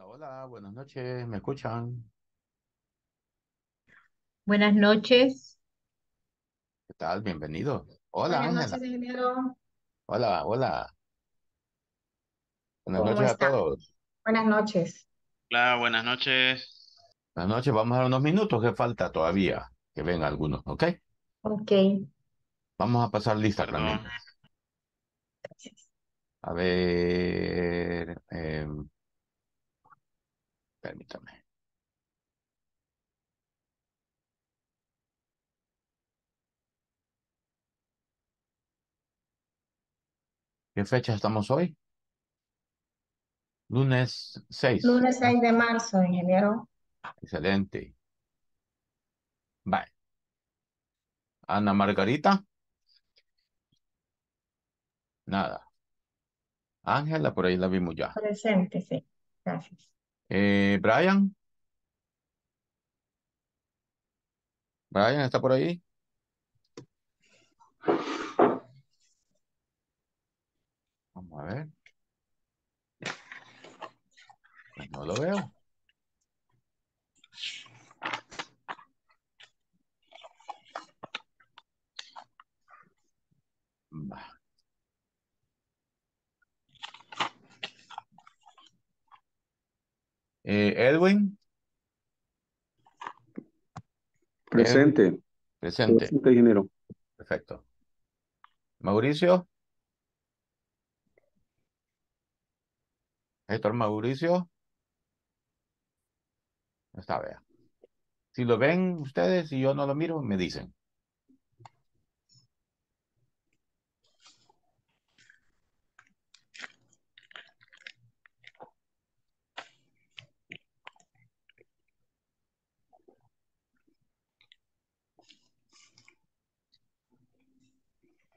Hola, hola, buenas noches, ¿me escuchan? Buenas noches. ¿Qué tal? Bienvenido. Hola, Buenas noches, ingeniero. Hola, hola. Buenas noches a todos. Buenas noches. Hola, buenas noches. Buenas noches, vamos a unos minutos que falta todavía, que vengan algunos, ¿ok? Ok. Vamos a pasar lista también. A ver, eh, Permítame. ¿Qué fecha estamos hoy? Lunes 6. Lunes 6 de marzo, ingeniero. Excelente. Bye. Ana Margarita. Nada. Ángela, por ahí la vimos ya. Presente, sí. Gracias. Eh, Brian. Brian, ¿está por ahí? Vamos a ver. Pues no lo veo. Eh, Edwin. Presente. Presente. Presente, Perfecto. Mauricio. Héctor Mauricio. Está, vea. Si lo ven ustedes y yo no lo miro, me dicen.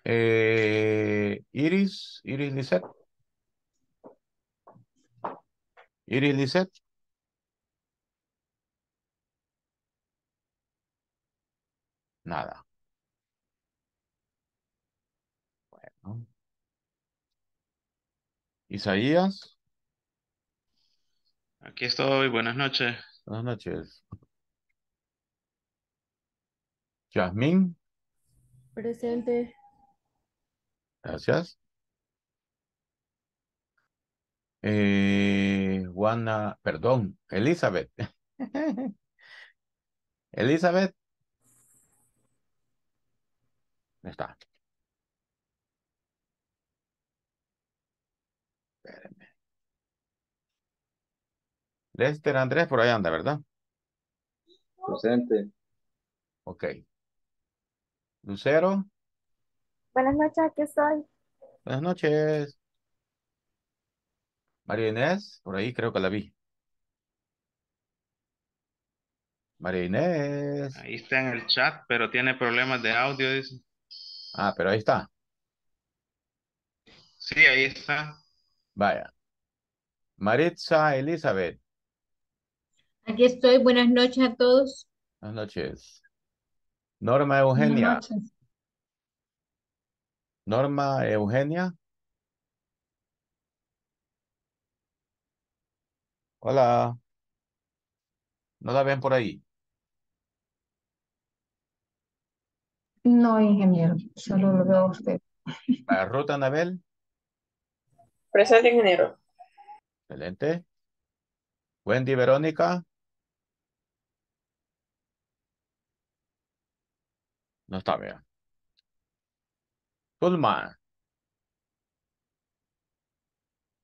Eh, Iris, Iris Lisset. Iris Lisset. Nada. Bueno. Isaías. Aquí estoy, buenas noches. Buenas noches. Jasmine Presente. Gracias. Eh, Juana, perdón, Elizabeth. Elizabeth. Está. Lester Andrés por ahí anda, ¿verdad? Presente. Ok. Lucero. Buenas noches, aquí soy? Buenas noches. María Inés, por ahí creo que la vi. María Inés. Ahí está en el chat, pero tiene problemas de audio, dice. Ah, pero ahí está. Sí, ahí está. Vaya. Maritza Elizabeth. Aquí estoy. Buenas noches a todos. Buenas noches. Norma Eugenia. Buenas noches. Norma, Eugenia. Hola. ¿No la ven por ahí? No, ingeniero. Solo lo veo a usted. ¿La ruta, Anabel? Presente, ingeniero. Excelente. Wendy, Verónica. No está, bien. Zulma.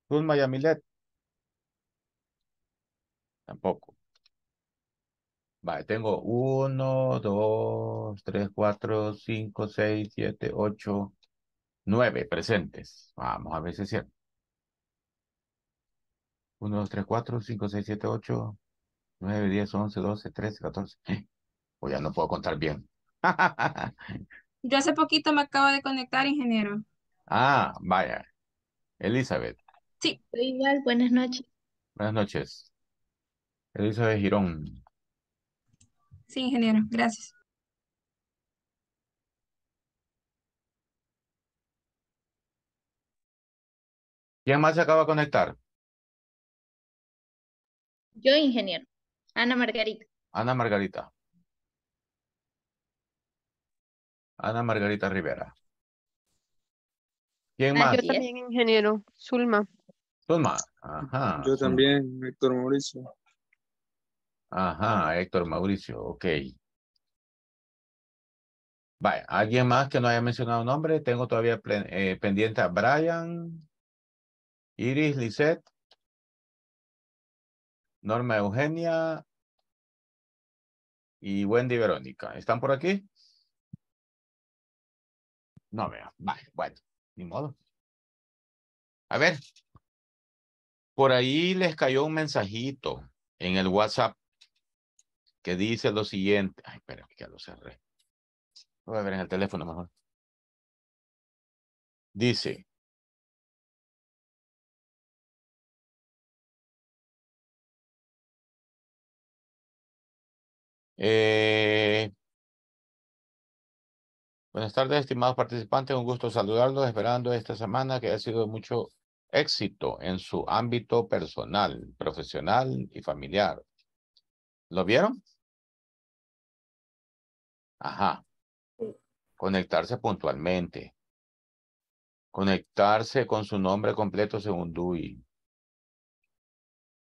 Zulma Yamilet. Tampoco. Vale, tengo 1, 2, 3, 4, 5, 6, 7, 8, 9 presentes. Vamos a ver si es cierto. 1, 2, 3, 4, 5, 6, 7, 8, 9, 10, 11, 12, 13, 14. O ya no puedo contar bien. Yo hace poquito me acabo de conectar, ingeniero. Ah, vaya. Elizabeth. Sí. Igual, buenas noches. Buenas noches. Elizabeth Girón. Sí, ingeniero, gracias. ¿Quién más se acaba de conectar? Yo, ingeniero. Ana Margarita. Ana Margarita. Ana Margarita Rivera. ¿Quién ah, más? Yo también, ingeniero. Zulma. Zulma. Ajá. Yo también, Héctor Mauricio. Ajá, Héctor Mauricio. Ok. Vaya, ¿alguien más que no haya mencionado nombre? Tengo todavía eh, pendiente a Brian, Iris, Lisette, Norma Eugenia y Wendy Verónica. ¿Están por aquí? No veo. bueno, ni modo. A ver, por ahí les cayó un mensajito en el WhatsApp que dice lo siguiente. Ay, espera, que ya lo cerré. Voy a ver en el teléfono mejor. Dice. Eh, Buenas tardes, estimados participantes. Un gusto saludarlos, esperando esta semana que ha sido mucho éxito en su ámbito personal, profesional y familiar. ¿Lo vieron? Ajá. Conectarse puntualmente. Conectarse con su nombre completo según DUI.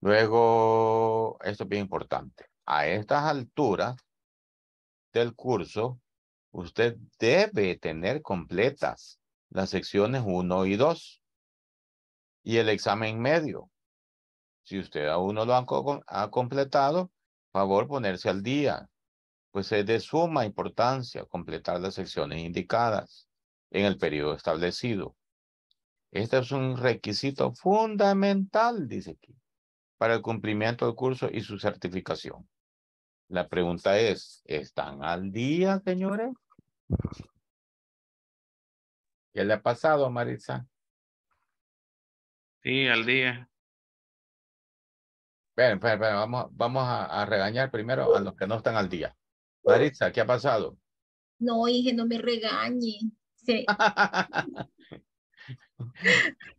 Luego, esto es bien importante. A estas alturas del curso, usted debe tener completas las secciones 1 y 2 y el examen medio. Si usted aún no lo ha, completado, completado, favor ponerse al día, pues es de suma importancia completar las secciones indicadas en el periodo establecido. Este es un requisito fundamental, dice aquí, para el cumplimiento del curso y su certificación. La pregunta es, ¿están al día, señores? ¿Qué le ha pasado, Maritza? Sí, al día. Bien, vamos, vamos a, regañar primero a los que no están al día. Maritza, ¿qué ha pasado? No, dije, no me regañe. Sí.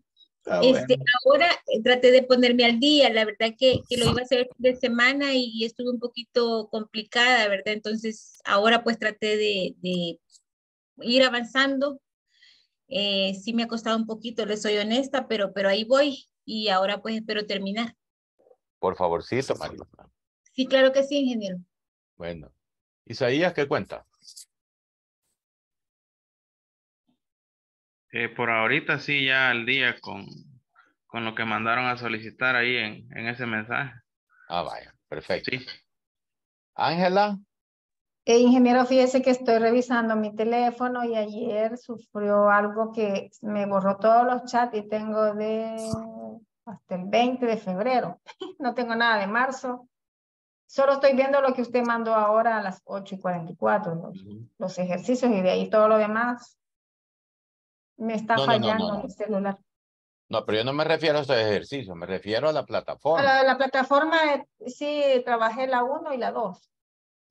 Ah, este, ahora eh, traté de ponerme al día, la verdad que, lo iba a hacer de semana y, estuve un poquito complicada, ¿verdad? Entonces ahora pues traté de, de ir avanzando. Eh, sí me ha costado un poquito, le soy honesta, pero, pero ahí voy y ahora pues espero terminar. Por favorcito, Mario. Sí, claro que sí, ingeniero. Bueno. Isaías, ¿qué cuenta? por ahorita sí ya al día con, con lo que mandaron a solicitar ahí en, en ese mensaje. Ah, vaya, perfecto. Sí. Ángela. Eh, ingeniero, fíjese que estoy revisando mi teléfono y ayer sufrió algo que me borró todos los chats y tengo de hasta el 20 de febrero. No tengo nada de marzo. Solo estoy viendo lo que usted mandó ahora a las 8 y 44, los ejercicios y de ahí todo lo demás me está fallando no, mi celular. No, pero yo no me refiero a estos ejercicios, me refiero a la plataforma. La, la plataforma, sí, trabajé la 1 y la 2.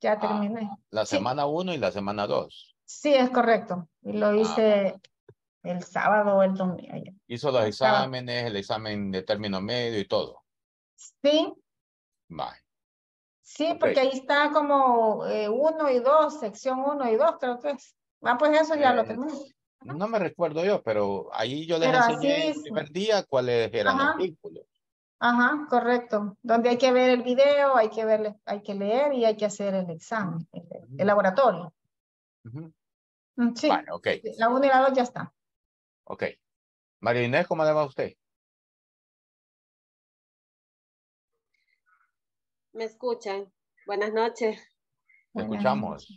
Ya ah, terminé. La semana 1 y la semana 2. Sí, es correcto. Y Lo ah, hice el sábado o el domingo. Hizo los exámenes, el examen de término medio y todo. Sí. Vale. Sí, porque ahí está como 1 eh, y 2, sección 1 y 2, creo que es. Ah, pues eso ya lo eh, terminé. No, me recuerdo yo, pero ahí yo les enseñé el primer día cuáles eran los artículos. Ajá, correcto. Donde hay que ver el video, hay que, verle hay que leer y hay que hacer el examen, el, laboratorio. Mm, sí. La 1 y la 2 ya está. Ok. María Inés, ¿cómo le va a usted? Me escuchan. Buenas noches. Te escuchamos.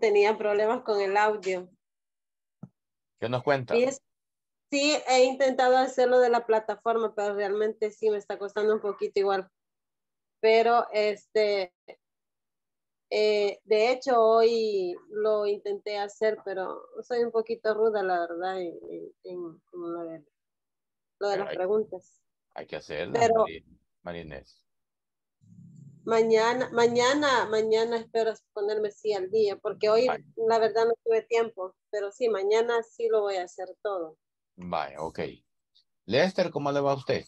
Tenía problemas con el audio. ¿Qué nos cuenta? sí, he intentado hacerlo de la plataforma, pero realmente sí me está costando un poquito igual. Pero este, eh, de hecho hoy lo intenté hacer, pero soy un poquito ruda, la verdad, en, lo de, las preguntas. Hay que hacerlo, marines Mañana, mañana, mañana espero ponerme sí al día, porque hoy la verdad no tuve tiempo, pero sí, mañana sí lo voy a hacer todo. Vaya, ok. Lester, ¿cómo le va a usted?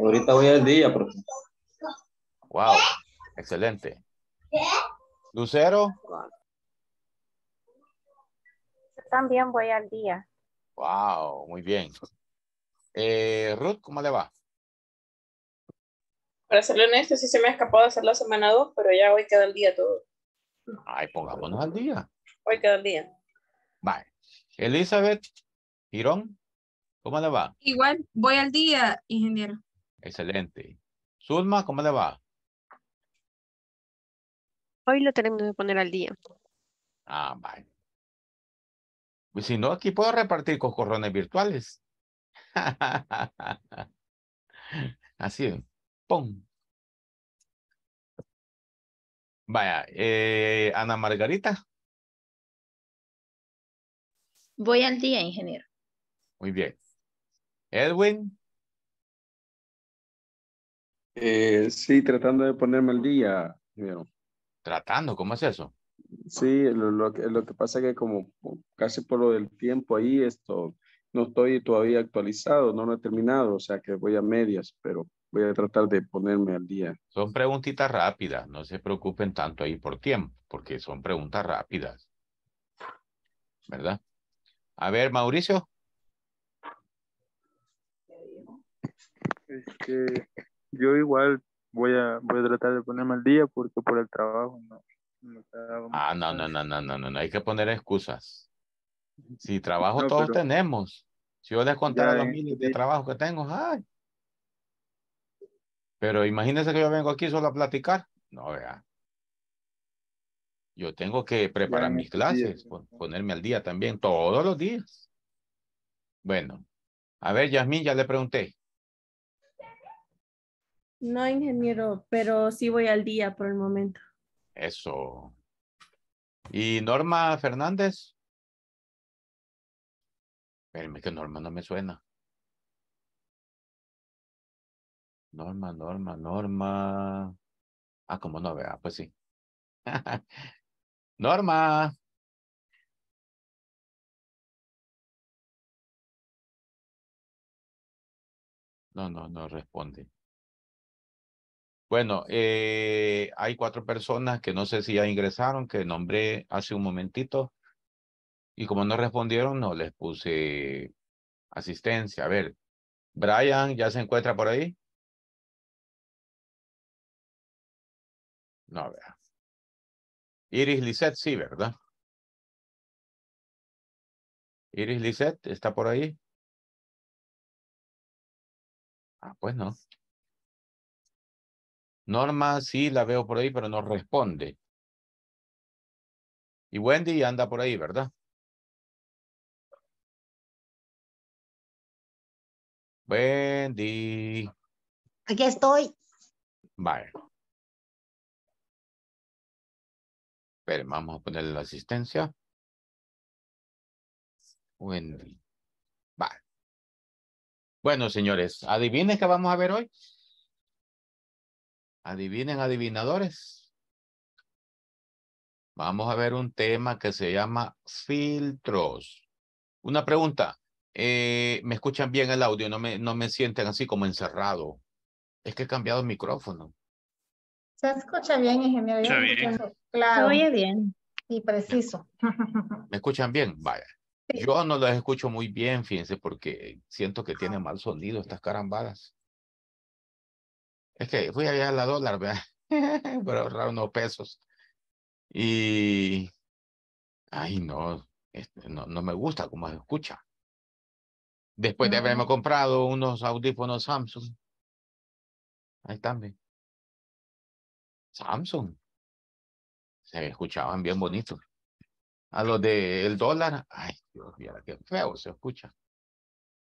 Ahorita voy al día, Wow, excelente. Lucero. Yo también voy al día. Wow, muy bien. Eh, Ruth, ¿cómo le va? Para ser honesto, sí se me ha escapado de hacer la semana 2, pero ya hoy queda el día todo. Ay, pongámonos al día. Hoy queda el día. Vale. Elizabeth, Girón, ¿cómo le va? Igual, voy al día, ingeniero. Excelente. Zulma, ¿cómo le va? Hoy lo tenemos que poner al día. Ah, vale. Pues si no, aquí puedo repartir cocorrones virtuales. Así. es. Vaya, eh, Ana Margarita. Voy al día, ingeniero. Muy bien. Edwin. Eh, sí, tratando de ponerme al día. Ingeniero. Tratando, ¿cómo es eso? Sí, lo, lo, que pasa es que como casi por lo del tiempo ahí, esto, no estoy todavía actualizado, no lo he terminado, o sea que voy a medias, pero voy a tratar de ponerme al día. Son preguntitas rápidas, no se preocupen tanto ahí por tiempo, porque son preguntas rápidas. ¿Verdad? A ver, Mauricio. yo igual voy a, voy a tratar de ponerme al día porque por el trabajo no. ah, no, no, no, no, no, no, no, hay que poner excusas. Si trabajo todos tenemos. Si yo les contara los miles de trabajo que tengo, ay. Pero imagínense que yo vengo aquí solo a platicar. No, vea. Yo tengo que preparar mis clases, ponerme al día también, todos los días. Bueno, a ver, Yasmín, ya le pregunté. No, ingeniero, pero sí voy al día por el momento. Eso. ¿Y Norma Fernández? Espérame que Norma no me suena. Norma, Norma, Norma. Ah, como no, vea, pues sí. Norma. No, no, no responde. Bueno, eh, hay cuatro personas que no sé si ya ingresaron, que nombré hace un momentito. Y como no respondieron, no les puse asistencia. A ver, Brian, ¿ya se encuentra por ahí? No, vea. Iris Lisette, sí, ¿verdad? Iris Lisette, ¿está por ahí? Ah, pues no. Norma, sí, la veo por ahí, pero no responde. Y Wendy anda por ahí, ¿verdad? Wendy. Aquí estoy. Vale. Pero vamos a ponerle la asistencia. Bueno, señores, adivinen qué vamos a ver hoy. Adivinen, adivinadores. Vamos a ver un tema que se llama filtros. Una pregunta. Eh, ¿Me escuchan bien el audio? No me, no me sienten así como encerrado. Es que he cambiado el micrófono. Se escucha bien, ingeniero. Escucha bien. Claro. Se oye bien. Y preciso. ¿Me escuchan bien? Vaya. Yo no los escucho muy bien, fíjense, porque siento que tiene ah. mal sonido estas carambadas. Es que fui allá a la dólar, ¿verdad? Para ahorrar unos pesos. Y. Ay, no, este, no, no me gusta cómo se escucha. Después de haberme comprado unos audífonos Samsung. Ahí también. Samsung. Se escuchaban bien bonitos. A los del el dólar, ay, Dios mío, qué feo se escucha.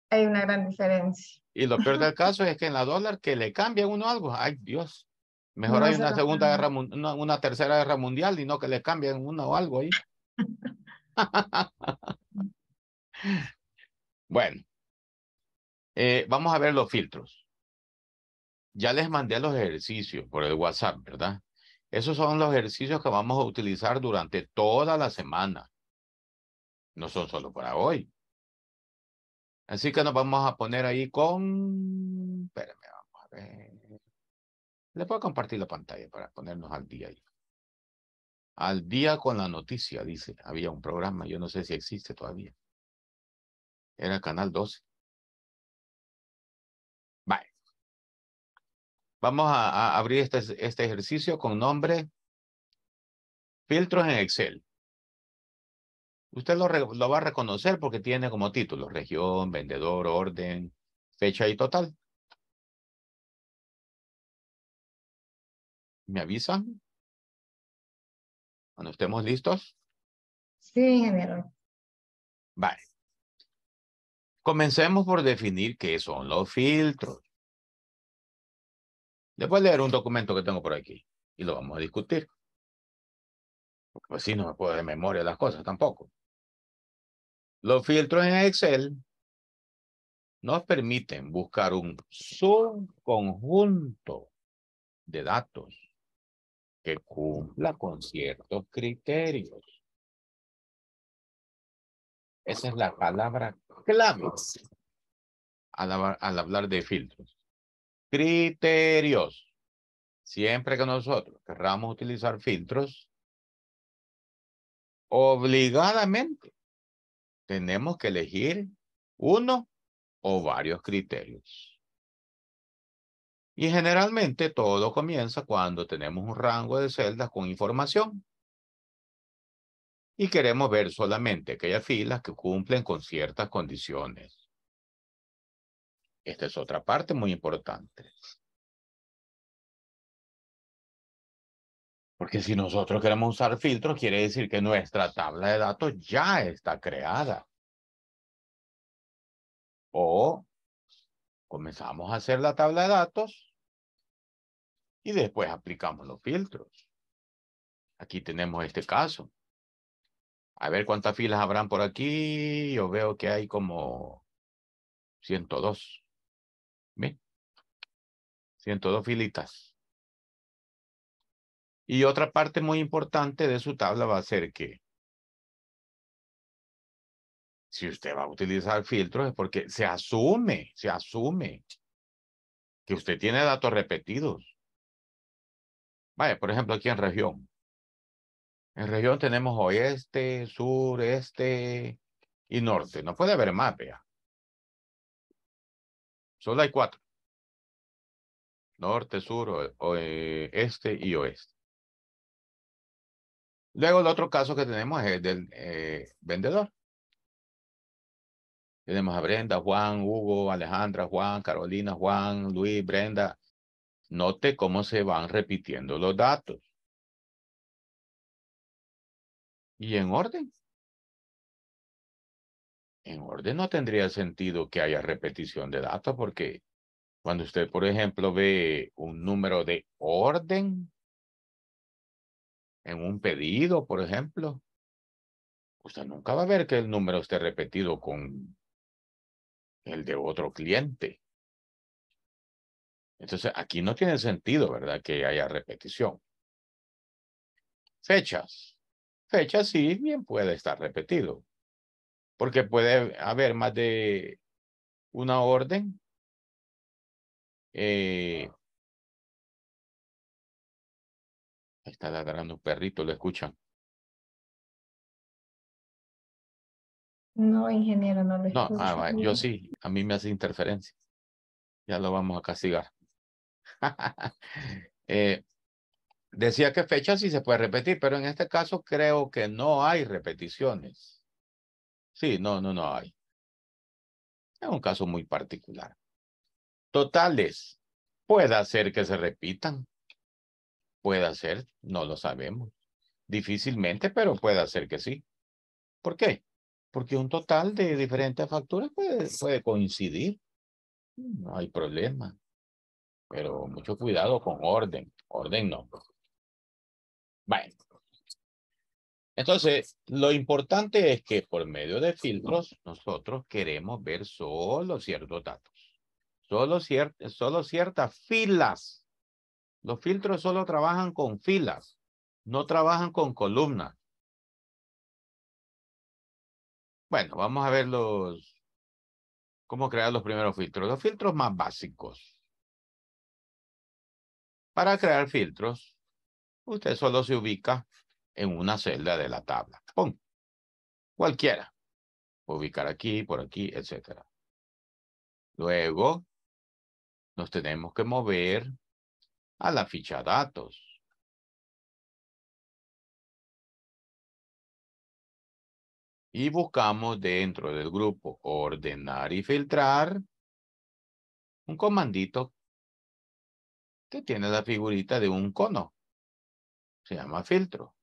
Hay una gran diferencia. Y lo peor del caso es que en la dólar que le cambia uno algo, ay Dios, mejor hay una segunda guerra, una, tercera guerra mundial y no que le cambien uno o algo ahí. bueno, eh, vamos a ver los filtros. Ya les mandé los ejercicios por el WhatsApp, ¿verdad? Esos son los ejercicios que vamos a utilizar durante toda la semana. No son solo para hoy. Así que nos vamos a poner ahí con... Espérame, vamos a ver. Le puedo compartir la pantalla para ponernos al día. Ahí? Al día con la noticia, dice. Había un programa, yo no sé si existe todavía. Era Canal 12. Vamos a, abrir este, este, ejercicio con nombre Filtros en Excel. Usted lo, lo, va a reconocer porque tiene como título región, vendedor, orden, fecha y total. ¿Me avisan? Cuando estemos listos. Sí, ingeniero. Vale. Comencemos por definir qué son los filtros. Le voy a leer un documento que tengo por aquí y lo vamos a discutir. Porque pues sí, no me puedo de memoria las cosas tampoco. Los filtros en Excel nos permiten buscar un subconjunto de datos que cumpla con ciertos criterios. Esa es la palabra clave al hablar de filtros criterios. Siempre que nosotros querramos utilizar filtros, obligadamente tenemos que elegir uno o varios criterios. Y generalmente todo comienza cuando tenemos un rango de celdas con información. Y queremos ver solamente aquellas filas que cumplen con ciertas condiciones. Esta es otra parte muy importante. Porque si nosotros queremos usar filtros, quiere decir que nuestra tabla de datos ya está creada. O comenzamos a hacer la tabla de datos y después aplicamos los filtros. Aquí tenemos este caso. A ver cuántas filas habrán por aquí. Yo veo que hay como 102. ¿Ve? 102 filitas. Y otra parte muy importante de su tabla va a ser que si usted va a utilizar filtros es porque se asume, se asume que usted tiene datos repetidos. Vaya, por ejemplo, aquí en región. En región tenemos oeste, sur, este y norte. No puede haber más, vea. Solo hay cuatro. Norte, sur, eh, este y oeste. Luego el otro caso que tenemos es del eh, vendedor. Tenemos a Brenda, Juan, Hugo, Alejandra, Juan, Carolina, Juan, Luis, Brenda. Note cómo se van repitiendo los datos. Y en orden en orden no tendría sentido que haya repetición de datos porque cuando usted, por ejemplo, ve un número de orden en un pedido, por ejemplo, usted nunca va a ver que el número esté repetido con el de otro cliente. Entonces, aquí no tiene sentido, ¿verdad? Que haya repetición. Fechas. Fechas sí bien puede estar repetido porque puede haber más de una orden. Eh, ah. está ladrando un perrito, ¿lo escuchan? No, ingeniero, no lo ah, escucho. yo sí, a mí me hace interferencia. Ya lo vamos a castigar. Eh, decía que fecha sí se puede repetir, pero en este caso creo que no hay repeticiones. Sí, no, no, no hay. Es un caso muy particular. Totales, puede ser que se repitan. Puede ser, no lo sabemos. Difícilmente, pero puede ser que sí. ¿Por qué? Porque un total de diferentes facturas puede, puede coincidir. No hay problema. Pero mucho cuidado con orden. Orden no. Bueno, entonces, lo importante es que por medio de filtros nosotros queremos ver solo ciertos datos, solo, solo ciertas filas. Los filtros solo trabajan con filas, no trabajan con columnas. Bueno, vamos a ver los, cómo crear los primeros filtros, los filtros más básicos. Para crear filtros, usted solo se ubica en una celda de la tabla. ¡Pum! Cualquiera. Ubicar aquí, por aquí, etc. Luego, nos tenemos que mover a la ficha datos. y buscamos dentro del grupo ordenar y filtrar un comandito que tiene la figurita de un cono. Se llama filtro.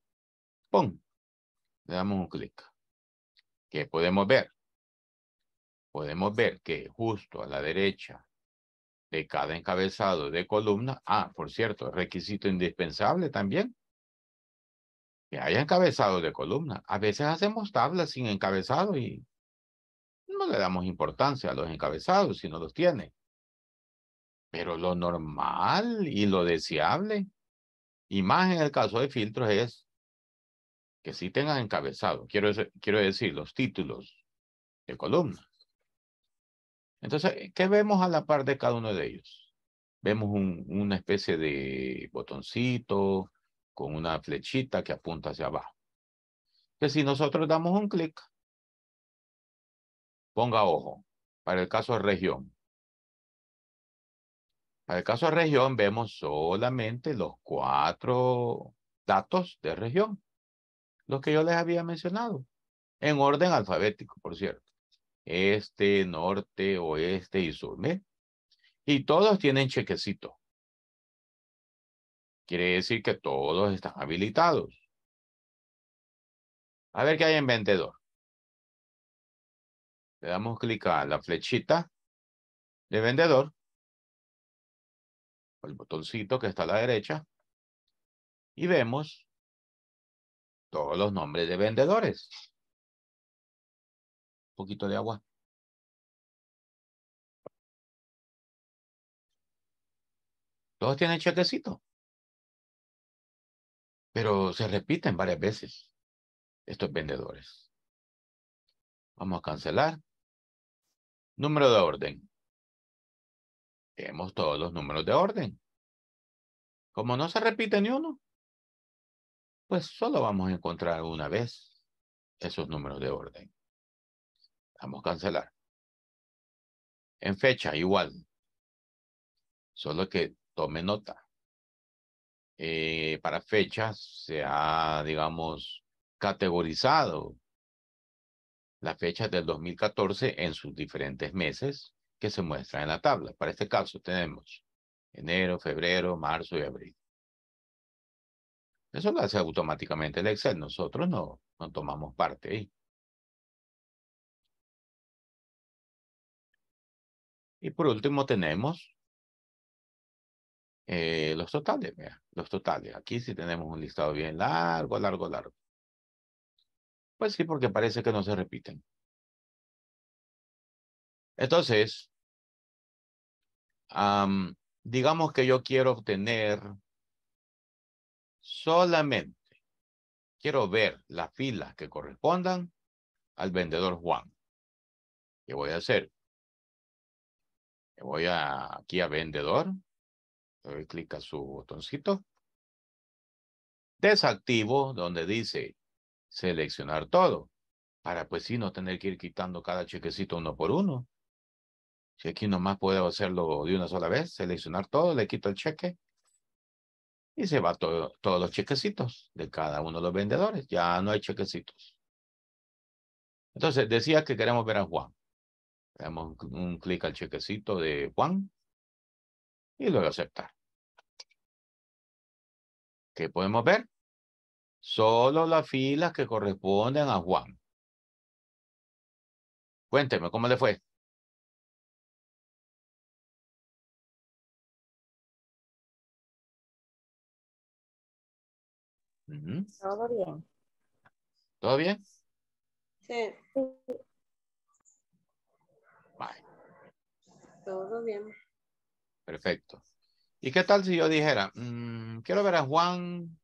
Pum. Le damos un clic. ¿Qué podemos ver? Podemos ver que justo a la derecha de cada encabezado de columna, ah, por cierto, requisito indispensable también, que haya encabezado de columna. A veces hacemos tablas sin encabezado y no le damos importancia a los encabezados si no los tiene. Pero lo normal y lo deseable, y más en el caso de filtros, es que sí tengan encabezado, quiero, decir, los títulos de columna. Entonces, ¿qué vemos a la par de cada uno de ellos? Vemos una especie de botoncito con una flechita que apunta hacia abajo. Que si nosotros damos un clic, ponga ojo, para el caso de región. Para el caso de región vemos solamente los cuatro datos de región los que yo les había mencionado, en orden alfabético, por cierto. Este, norte, oeste y sur. Y todos tienen chequecito. Quiere decir que todos están habilitados. A ver qué hay en vendedor. Le damos clic a la flechita de vendedor. El botoncito que está a la derecha. Y vemos todos los nombres de vendedores. Un poquito de agua. Todos tienen chequecito. Pero se repiten varias veces estos vendedores. Vamos a cancelar. Número de orden. Tenemos todos los números de orden. Como no se repite ni uno, pues solo vamos a encontrar una vez esos números de orden. Vamos a cancelar. En fecha, igual. Solo que tome nota. Eh, para fechas se ha, digamos, categorizado las fechas del 2014 en sus diferentes meses que se muestran en la tabla. Para este caso tenemos enero, febrero, marzo y abril. Eso lo hace automáticamente el Excel. Nosotros no, no tomamos parte ahí. Y por último tenemos eh, los totales. vea. los totales. Aquí sí tenemos un listado bien largo, largo, largo. Pues sí, porque parece que no se repiten. Entonces, digamos que yo quiero obtener solamente quiero ver las filas que correspondan al vendedor Juan. ¿Qué voy a hacer? voy aquí a vendedor, le doy clic a su botoncito, desactivo donde dice seleccionar todo, para pues sí no tener que ir quitando cada chequecito uno por uno. Si aquí nomás puedo hacerlo de una sola vez, seleccionar todo, le quito el cheque y se va todos los chequecitos de cada uno de los vendedores. Ya no hay chequecitos. Entonces, decía que queremos ver a Juan. damos un clic al chequecito de Juan y luego aceptar. ¿Qué podemos ver? Solo las filas que corresponden a Juan. Cuénteme, ¿cómo le fue? Todo bien. ¿Todo bien? Sí. Todo bien. Perfecto. ¿Y qué tal si yo dijera, mm, quiero ver a Juan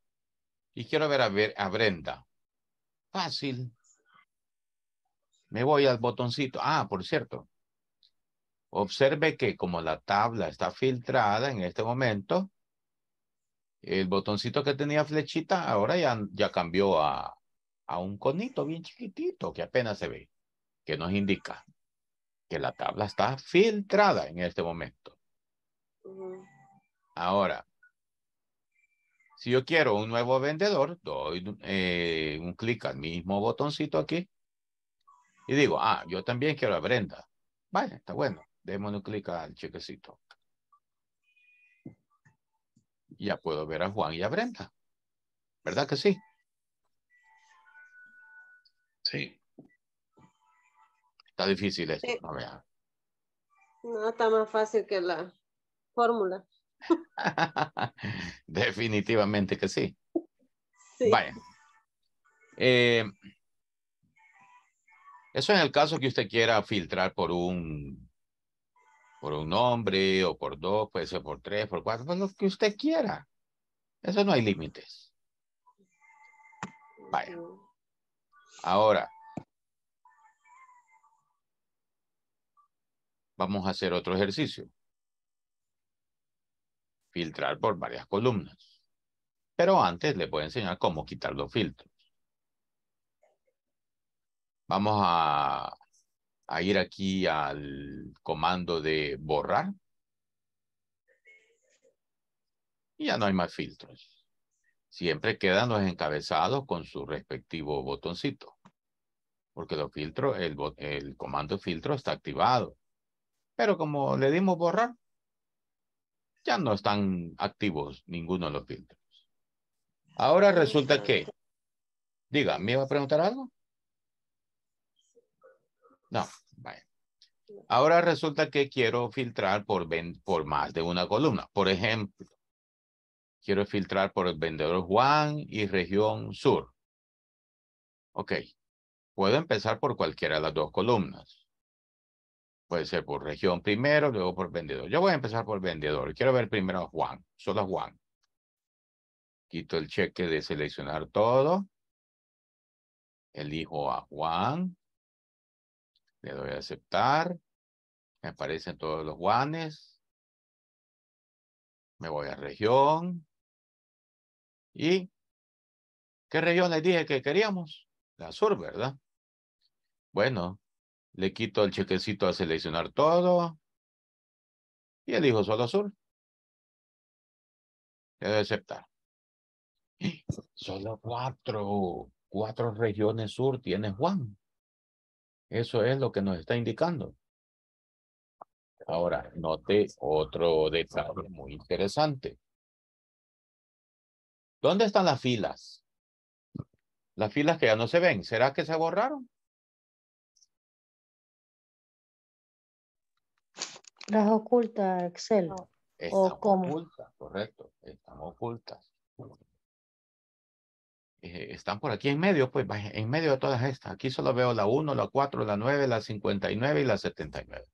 y quiero ver a, ver a Brenda? Fácil. Me voy al botoncito. Ah, por cierto. Observe que como la tabla está filtrada en este momento, el botoncito que tenía flechita ahora ya, ya cambió a, a un conito bien chiquitito que apenas se ve, que nos indica que la tabla está filtrada en este momento. Ahora, si yo quiero un nuevo vendedor, doy eh, un clic al mismo botoncito aquí y digo, ah, yo también quiero a Brenda. Vale, está bueno. Démosle un clic al chequecito ya puedo ver a Juan y a Brenda. ¿Verdad que sí? Sí. Está difícil esto, no está más fácil que la fórmula. Definitivamente que sí. Vaya. Eh, eso en el caso que usted quiera filtrar por un por un nombre o por dos, puede ser por tres, por cuatro, por lo que usted quiera. Eso no hay límites. Vaya. Ahora, vamos a hacer otro ejercicio. Filtrar por varias columnas. Pero antes le voy a enseñar cómo quitar los filtros. Vamos a a ir aquí al comando de borrar. Y ya no hay más filtros. Siempre quedan los encabezados con su respectivo botoncito. Porque los filtros, el, el comando filtro está activado. Pero como le dimos borrar, ya no están activos ninguno de los filtros. Ahora resulta que, diga, ¿me va a preguntar algo? No, vaya. Ahora resulta que quiero filtrar por, más de una columna. Por ejemplo, quiero filtrar por el vendedor Juan y región sur. Ok, puedo empezar por cualquiera de las dos columnas. Puede ser por región primero, luego por vendedor. Yo voy a empezar por vendedor. Quiero ver primero a Juan, solo a Juan. Quito el cheque de seleccionar todo. Elijo a Juan. Le doy a aceptar. Me aparecen todos los guanes. Me voy a región. ¿Y qué región le dije que queríamos? La sur, ¿verdad? Bueno, le quito el chequecito a seleccionar todo. Y elijo solo sur. Le doy a aceptar. ¡Ah! Solo cuatro, cuatro regiones sur tiene Juan. Eso es lo que nos está indicando. Ahora, note otro detalle muy interesante. ¿Dónde están las filas? Las filas que ya no se ven. ¿Será que se borraron? Las ocultas, Excel. ocultas, correcto. Están ocultas. Eh, están por aquí en medio, pues en medio de todas estas. Aquí solo veo la 1, la 4, la 9, la 59 y la 79.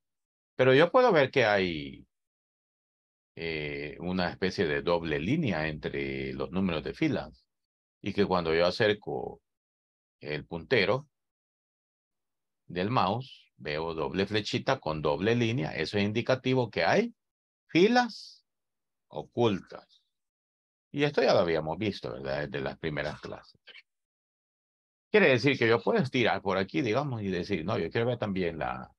Pero yo puedo ver que hay eh, una especie de doble línea entre los números de filas y que cuando yo acerco el puntero del mouse, veo doble flechita con doble línea. Eso es indicativo que hay filas ocultas. Y esto ya lo habíamos visto, ¿verdad? Desde las primeras clases. Quiere decir que yo puedo estirar por aquí, digamos, y decir, no, yo quiero ver también la,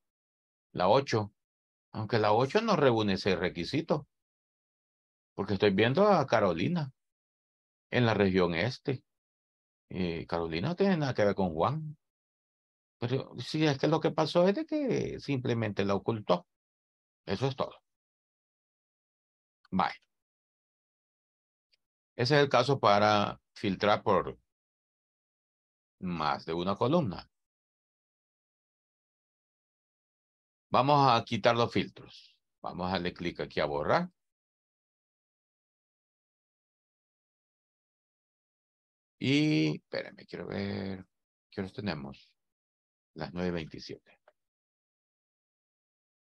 la 8, aunque la 8 no reúne ese requisito, porque estoy viendo a Carolina en la región este. Carolina no tiene nada que ver con Juan. Pero si es que lo que pasó es de que simplemente la ocultó. Eso es todo. Bye. Ese es el caso para filtrar por más de una columna. Vamos a quitar los filtros. Vamos a darle clic aquí a borrar. Y, espérenme, quiero ver, ¿qué horas tenemos? Las 9.27.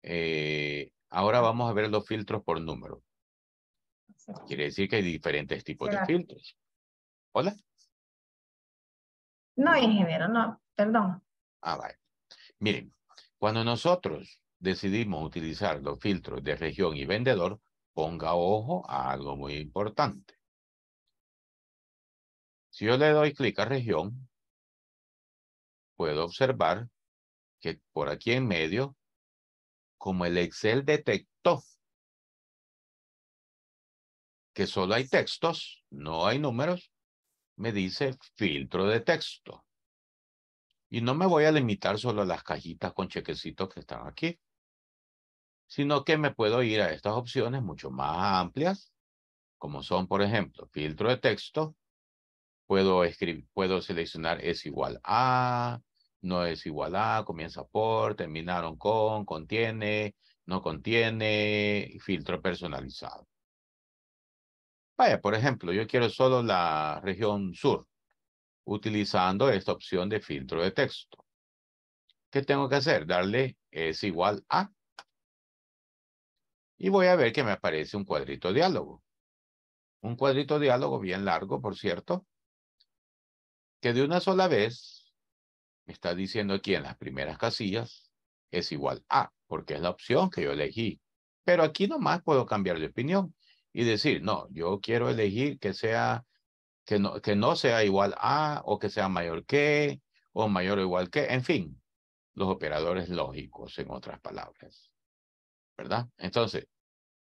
Eh, ahora ah. vamos a ver los filtros por número. Quiere decir que hay diferentes tipos de filtros. ¿Hola? No, ingeniero, no, perdón. Ah, vale. Miren, cuando nosotros decidimos utilizar los filtros de región y vendedor, ponga ojo a algo muy importante. Si yo le doy clic a región, puedo observar que por aquí en medio, como el Excel detectó que solo hay textos, no hay números, me dice filtro de texto. Y no me voy a limitar solo a las cajitas con chequecitos que están aquí, sino que me puedo ir a estas opciones mucho más amplias, como son, por ejemplo, filtro de texto. Puedo, escribir, puedo seleccionar es igual a, no es igual a, comienza por, terminaron con, contiene, no contiene, filtro personalizado. Vaya, por ejemplo, yo quiero solo la región sur, utilizando esta opción de filtro de texto. ¿Qué tengo que hacer? Darle es igual a. Y voy a ver que me aparece un cuadrito diálogo. Un cuadrito diálogo bien largo, por cierto, que de una sola vez me está diciendo aquí en las primeras casillas es igual a, porque es la opción que yo elegí. Pero aquí nomás puedo cambiar de opinión y decir, no, yo quiero elegir que sea, que no, que no sea igual a, o que sea mayor que, o mayor o igual que, en fin, los operadores lógicos, en otras palabras. ¿Verdad? Entonces,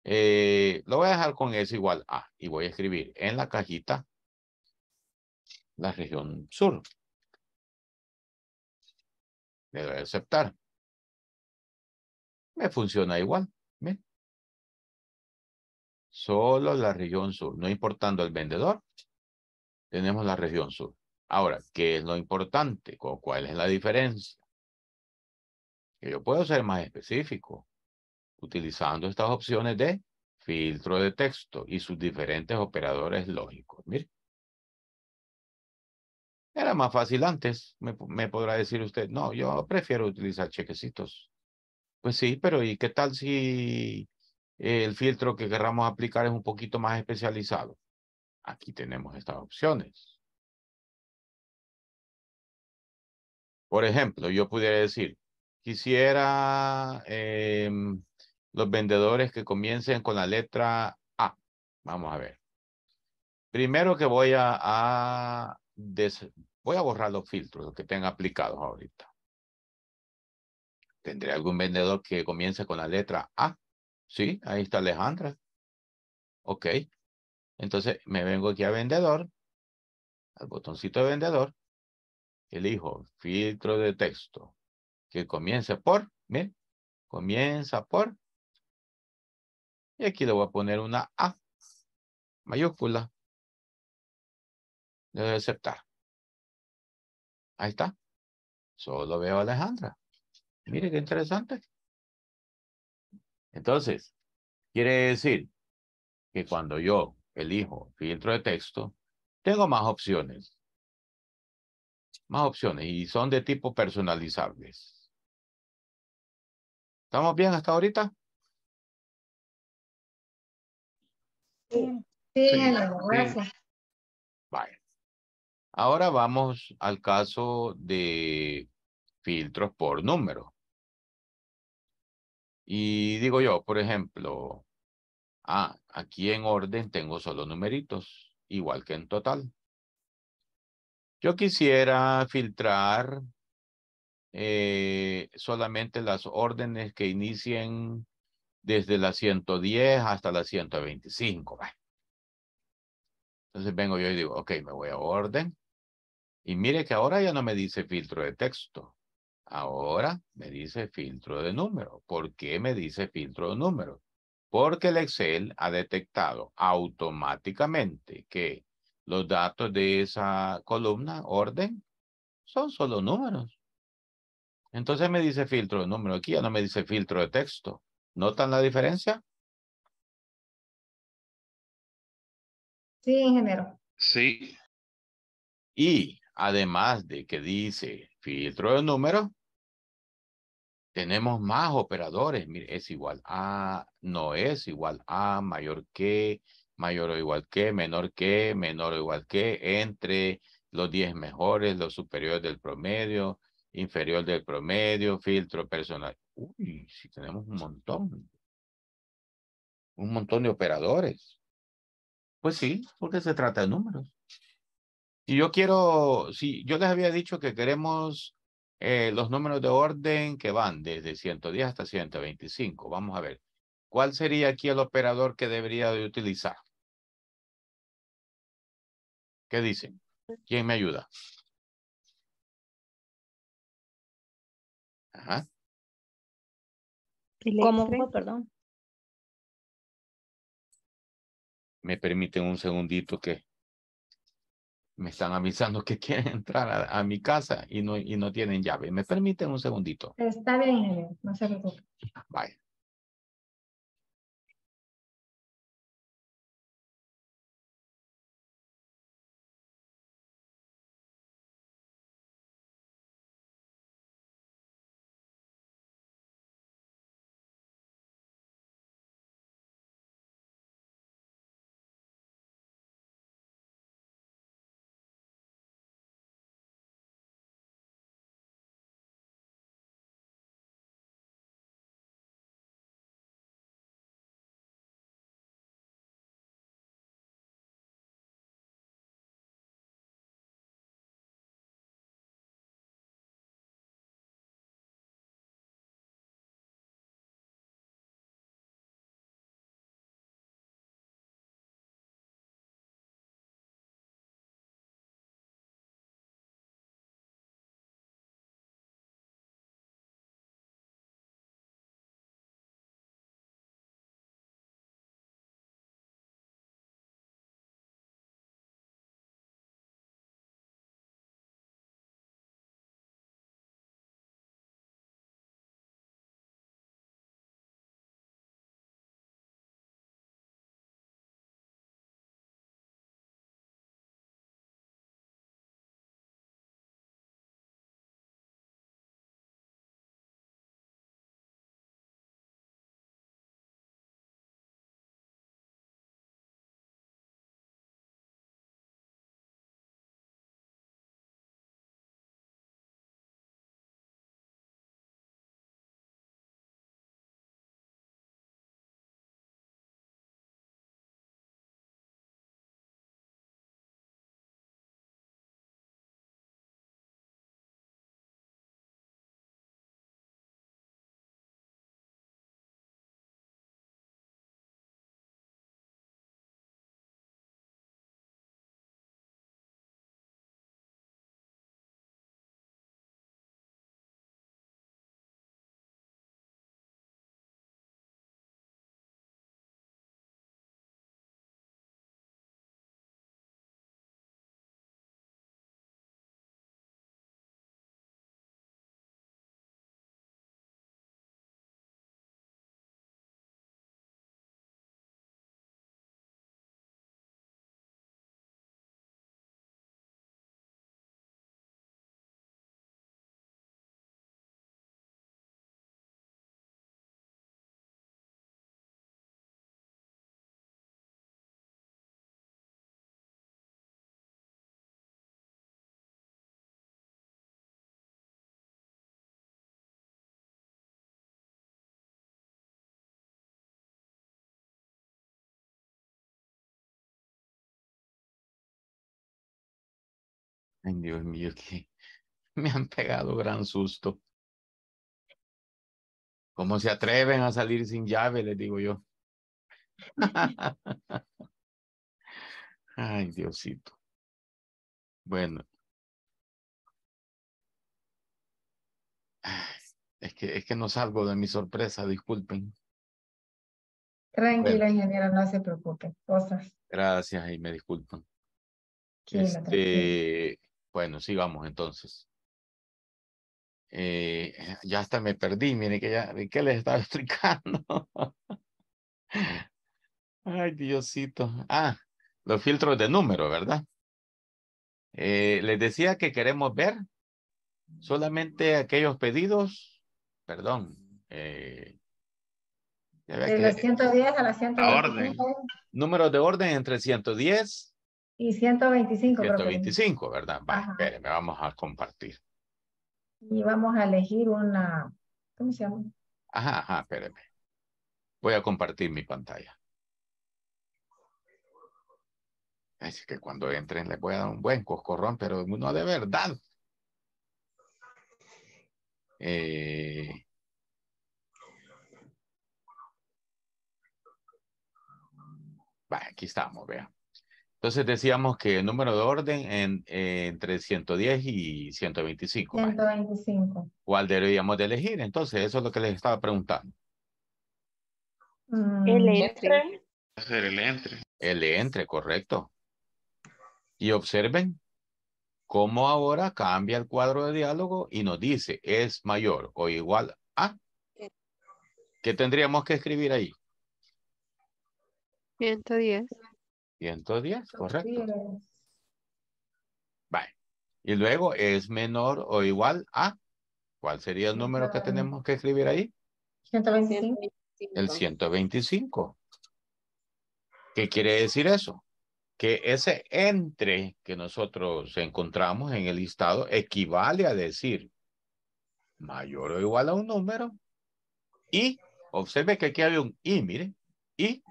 eh, lo voy a dejar con S igual a, y voy a escribir en la cajita la región sur. Le doy a aceptar. Me funciona igual. Solo la región sur, no importando el vendedor, tenemos la región sur. Ahora, ¿qué es lo importante? ¿Cuál es la diferencia? Que yo puedo ser más específico utilizando estas opciones de filtro de texto y sus diferentes operadores lógicos. Mire. Era más fácil antes, me, me, podrá decir usted, no, yo prefiero utilizar chequecitos. Pues sí, pero ¿y qué tal si el filtro que querramos aplicar es un poquito más especializado. Aquí tenemos estas opciones. Por ejemplo, yo pudiera decir, quisiera em, los vendedores que comiencen con la letra A. Vamos a ver. Primero que voy a, voy a borrar los filtros que tenga aplicados ahorita. ¿Tendré algún vendedor que comience con la letra A? Sí, ahí está Alejandra. Ok. Entonces me vengo aquí a vendedor, al botoncito de vendedor, elijo filtro de texto que comience por, miren, comienza por, y aquí le voy a poner una A mayúscula. Le a aceptar. Ahí está. Solo veo a Alejandra. Mire qué interesante. Entonces, quiere decir que cuando yo elijo filtro de texto, tengo más opciones. Más opciones y son de tipo personalizables. ¿Estamos bien hasta ahorita? Sí, sí, gracias. Vale. Ahora vamos al caso de filtros por número. Y digo yo, por ejemplo, ah, aquí en orden tengo solo numeritos, igual que en total. Yo quisiera filtrar eh, solamente las órdenes que inicien desde la 110 hasta la 125. Entonces vengo yo y digo, ok, me voy a orden. Y mire que ahora ya no me dice filtro de texto. Ahora me dice filtro de número. ¿Por qué me dice filtro de número? Porque el Excel ha detectado automáticamente que los datos de esa columna, orden, son solo números. Entonces me dice filtro de número aquí, ya no me dice filtro de texto. ¿Notan la diferencia? Sí, ingeniero. Sí. Y además de que dice filtro de número, tenemos más operadores, mire, es igual a, no es igual a, mayor que, mayor o igual que, menor que, menor o igual que, entre los 10 mejores, los superiores del promedio, inferior del promedio, filtro personal. Uy, si tenemos un montón, un montón de operadores. Pues sí, porque se trata de números. Si yo quiero, si yo les había dicho que queremos eh, los números de orden que van desde 110 hasta 125. Vamos a ver. ¿Cuál sería aquí el operador que debería de utilizar? ¿Qué dicen? ¿Quién me ayuda? Ajá. ¿Cómo Perdón. Me permiten un segundito que me están avisando que quieren entrar a, mi casa y no, y no tienen llave. ¿Me permiten un segundito? Está bien, no se preocupe. Bye. Ay, Dios mío, que me han pegado gran susto. ¿Cómo se atreven a salir sin llave? Les digo yo. Ay, Diosito. Bueno. Ah, es que, es que no salgo de mi sorpresa, disculpen. Tranquila, ingeniera, no se preocupe. Cosas. Gracias y me disculpan. este, bueno, vamos, entonces. Eh, ya hasta me perdí, miren que ya, qué les estaba explicando? Ay, Diosito. Ah, los filtros de número, ¿verdad? Eh, les decía que queremos ver solamente aquellos pedidos, perdón, eh, de los 110 a los 110. Número de orden entre 110 y 125. 125, ¿verdad? Va, vamos a compartir. Y vamos a elegir una, ¿cómo se llama? Ajá, ajá, espérenme. Voy a compartir mi pantalla. Así que cuando entren les voy a dar un buen coscorrón, pero no de verdad. Eh, aquí estamos, vean. Entonces decíamos que el número de orden en, eh, entre 110 y 125. 125. ¿Cuál deberíamos de elegir? Entonces, eso es lo que les estaba preguntando. Mm, el entre. El entre. El entre, correcto. Y observen cómo ahora cambia el cuadro de diálogo y nos dice es mayor o igual a. ¿Qué tendríamos que escribir ahí? 110. 110, correcto. Vale. Y luego es menor o igual a, ¿cuál sería el número que tenemos que escribir ahí? 125. El 125. ¿Qué quiere decir eso? Que ese entre que nosotros encontramos en el listado equivale a decir mayor o igual a un número y observe que aquí hay un y, mire, y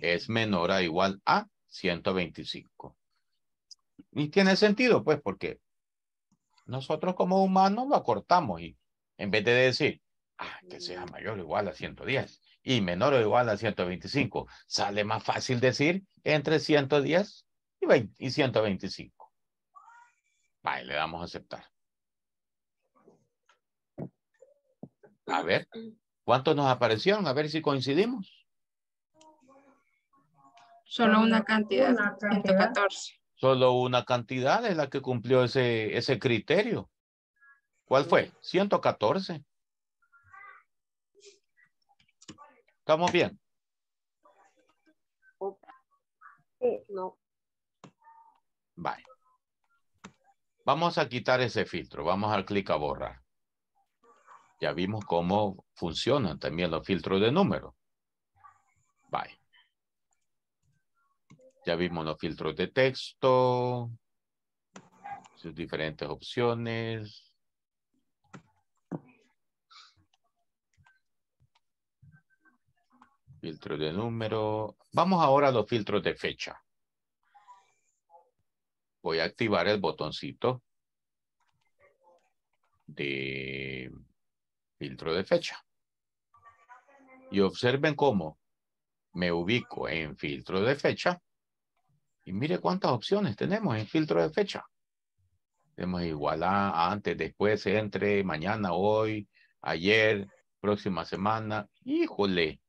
es menor a igual a 125. Y tiene sentido, pues, porque nosotros como humanos lo acortamos y en vez de decir ah, que sea mayor o igual a 110 y menor o igual a 125, sale más fácil decir entre 110 y, y 125. Vale, le damos a aceptar. A ver, ¿cuántos nos aparecieron? A ver si coincidimos. Solo una cantidad, 114. Solo una cantidad es la que cumplió ese, ese criterio. ¿Cuál fue? 114. ¿Estamos bien? no. Vale. Vamos a quitar ese filtro. Vamos al clic a borrar. Ya vimos cómo funcionan también los filtros de número. Bye. Ya vimos los filtros de texto, sus diferentes opciones. filtros de número. Vamos ahora a los filtros de fecha. Voy a activar el botoncito de filtro de fecha. Y observen cómo me ubico en filtro de fecha y mire cuántas opciones tenemos en filtro de fecha. Tenemos igual a antes, después, entre, mañana, hoy, ayer, próxima semana. Híjole,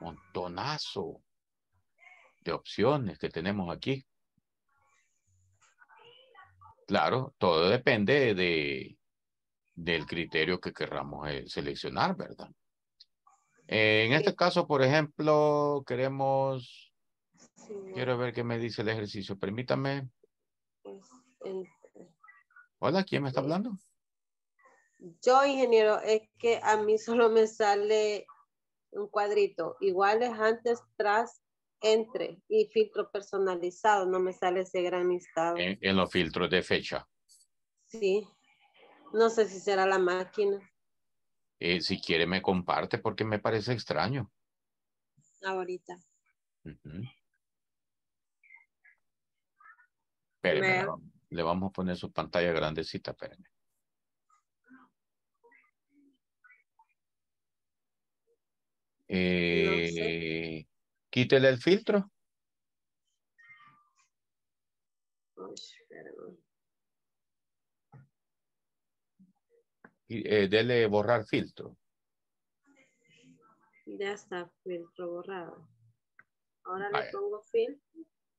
montonazo de opciones que tenemos aquí. Claro, todo depende de, del criterio que querramos eh, seleccionar, ¿verdad? En este caso, por ejemplo, queremos Quiero ver qué me dice el ejercicio. Permítame. Pues, Hola, ¿quién me está pues, hablando? Yo, ingeniero, es que a mí solo me sale un cuadrito. Iguales antes, tras, entre y filtro personalizado. No me sale ese gran estado. En, los filtros de fecha. Sí. No sé si será la máquina. Eh, si quiere me comparte porque me parece extraño. Ahorita. le vamos a poner su pantalla grandecita, espérenme. Eh, quítele el filtro. Eh, dele borrar filtro. Ya está, filtro borrado. Ahora le pongo filtro.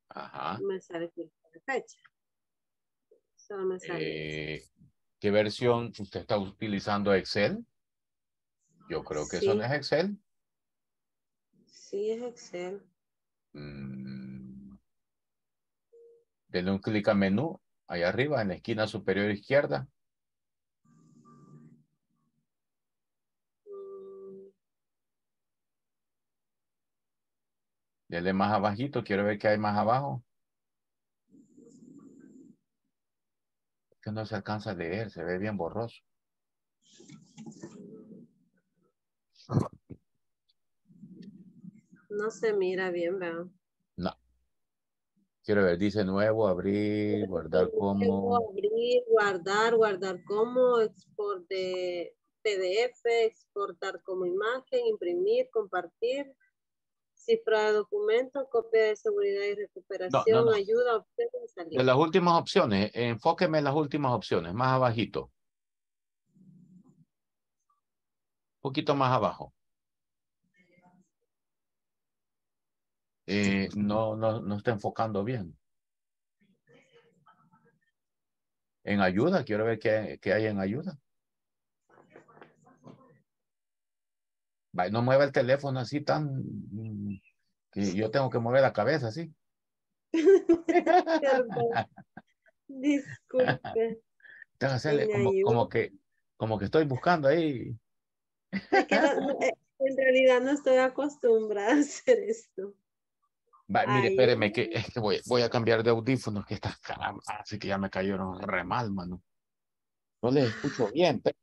Ajá. Me sale filtro fecha. Eh, ¿Qué versión usted está utilizando Excel? Yo creo que eso no es Excel. Sí, es Excel. Mm. Denle un clic a menú, ahí arriba, en la esquina superior izquierda. Mm. Dele más abajito, quiero ver qué hay más abajo. que no se alcanza a leer, se ve bien borroso. No se mira bien, veo No. Quiero ver, dice nuevo, abrir, guardar como. Abrir, guardar, guardar como, export de PDF, exportar como imagen, imprimir, compartir, cifra de copia de seguridad y recuperación, ayuda, usted salida. De las últimas opciones, enfóqueme en las últimas opciones, más abajito. Un poquito más abajo. Eh, no, no, no está enfocando bien. En ayuda, quiero ver qué, qué hay en ayuda. no mueva el teléfono así tan mm, que yo tengo que mover la cabeza así. Disculpe. Tengo hacerle como, como, que como que estoy buscando ahí. Eh, en realidad no estoy acostumbrada a hacer esto. mire, espéreme, que voy, voy a cambiar de audífonos, que estas así que ya me cayeron re mal, mano. No les escucho bien, pero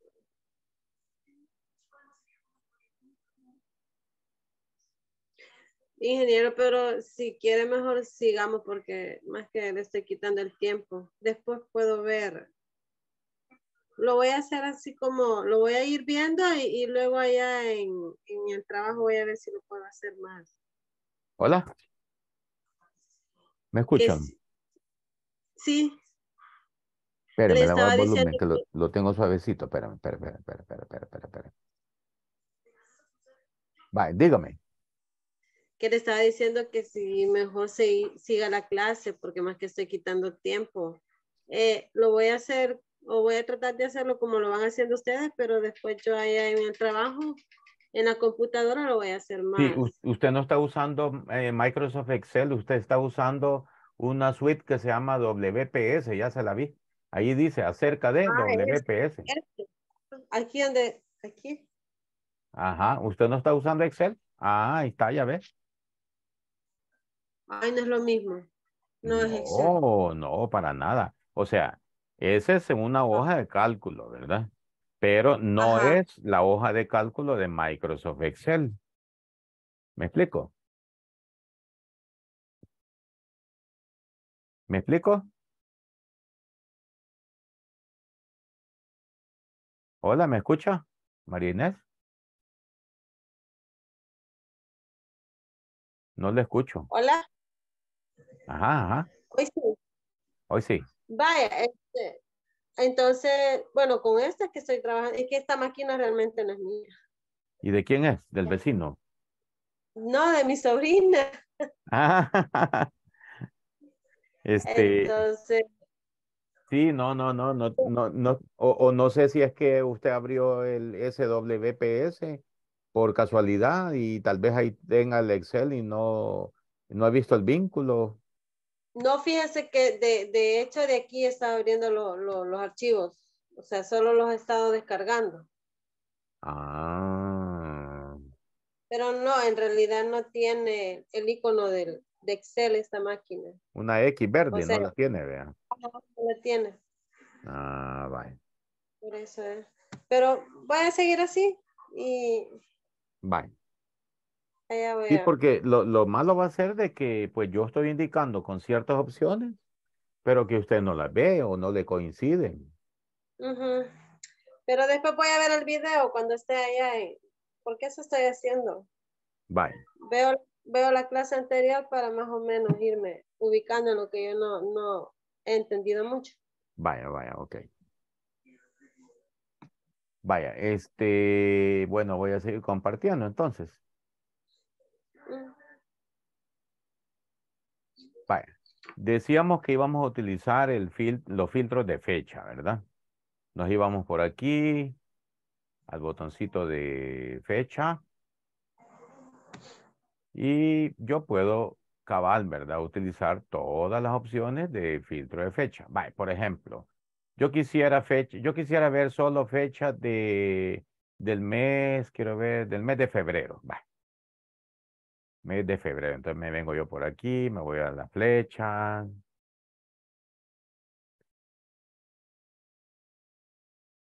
Ingeniero, pero si quiere mejor sigamos porque más que le estoy quitando el tiempo. Después puedo ver. Lo voy a hacer así como, lo voy a ir viendo y, luego allá en, el trabajo voy a ver si lo puedo hacer más. Hola. ¿Me escuchan? sí. Espérame, le voy volumen, que lo, tengo suavecito. Espérame, espérame, espérame, espérame, espérame, espérame. Vale, dígame que le estaba diciendo que si mejor se, siga la clase, porque más que estoy quitando tiempo. Eh, lo voy a hacer o voy a tratar de hacerlo como lo van haciendo ustedes, pero después yo allá en el trabajo, en la computadora lo voy a hacer más. Sí, usted no está usando eh, Microsoft Excel, usted está usando una suite que se llama WPS, ya se la vi. Ahí dice acerca de WPS. Ah, aquí donde, aquí. Ajá, usted no está usando Excel. Ah, ahí está, ya ves. Ay, no es lo mismo. No, es oh No, para nada. O sea, esa es una ah. hoja de cálculo, ¿verdad? Pero no es la hoja de cálculo de Microsoft Excel. ¿Me explico? ¿Me explico? Hola, ¿me escucha? María Inés. No le escucho. Hola. Ajá, Hoy sí. Hoy sí. Vaya, este, entonces, bueno, con esta es que estoy trabajando, es que esta máquina realmente no es mía. ¿Y de quién es? ¿Del vecino? No, de mi sobrina. este. Entonces. Sí, no, no, no, no, no, no o, no sé si es que usted abrió el SWPS por casualidad y tal vez ahí tenga el Excel y no, no ha visto el vínculo. No, fíjese que de, hecho de aquí está abriendo los archivos. O sea, solo los he estado descargando. Ah. Pero no, en realidad no tiene el icono del, de Excel esta máquina. Una X verde, no la tiene, vea. No, la tiene. Ah, vaya. Por eso es. Pero voy a seguir así y... Bye y sí, porque lo, lo, malo va a ser de que pues yo estoy indicando con ciertas opciones, pero que usted no las ve o no le coinciden. Pero después voy a ver el video cuando esté allá. ¿Por qué eso estoy haciendo. Bye. Veo, veo la clase anterior para más o menos irme ubicando en lo que yo no, no he entendido mucho. Vaya, vaya, ok. Vaya, este, bueno, voy a seguir compartiendo entonces. Decíamos que íbamos a utilizar los filtros de fecha, ¿verdad? Nos íbamos por aquí al botoncito de fecha. Y yo puedo cabal, ¿verdad? Utilizar todas las opciones de filtro de fecha. por ejemplo, yo quisiera fecha, yo quisiera ver solo fecha de, del mes, quiero ver, del mes de febrero. va mes de febrero. Entonces me vengo yo por aquí, me voy a la flecha.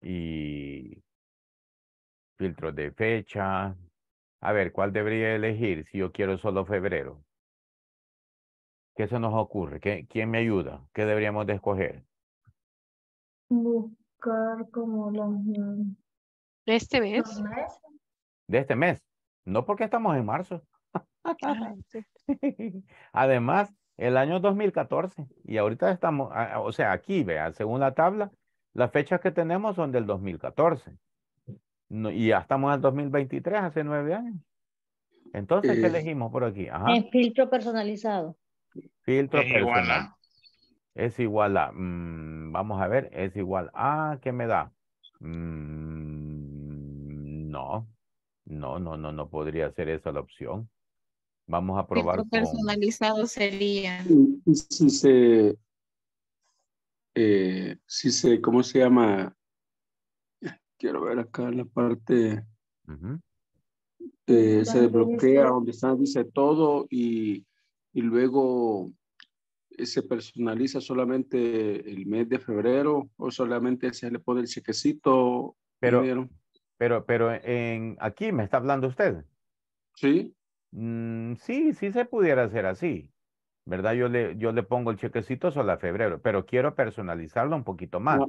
Y filtro de fecha. A ver, ¿cuál debería elegir si yo quiero solo febrero? ¿Qué se nos ocurre? ¿Qué, ¿Quién me ayuda? ¿Qué deberíamos de escoger? Buscar como De este mes. De este mes. No porque estamos en marzo. Además, el año 2014, y ahorita estamos, ah, o sea, aquí, vea, según la tabla, las fechas que tenemos son del 2014. y ya estamos en 2023, hace nueve años. Entonces, ¿qué elegimos por aquí? Ajá. filtro personalizado. Filtro es Es igual a. Mm, vamos a ver, es igual a. ¿Qué me da? Mm, no. No, no, no, no podría ser esa la opción. Vamos a probar. personalizado sería. Si, se, eh, si se, ¿cómo se llama? Quiero ver acá la parte. se desbloquea donde está, dice todo y, y luego se personaliza solamente el mes de febrero o solamente se le pone el chequecito. Pero, pero, pero en, aquí me está hablando usted. Sí. Mm, sí, sí se pudiera hacer así, ¿verdad? Yo le, yo le pongo el chequecito solo a febrero, pero quiero personalizarlo un poquito más,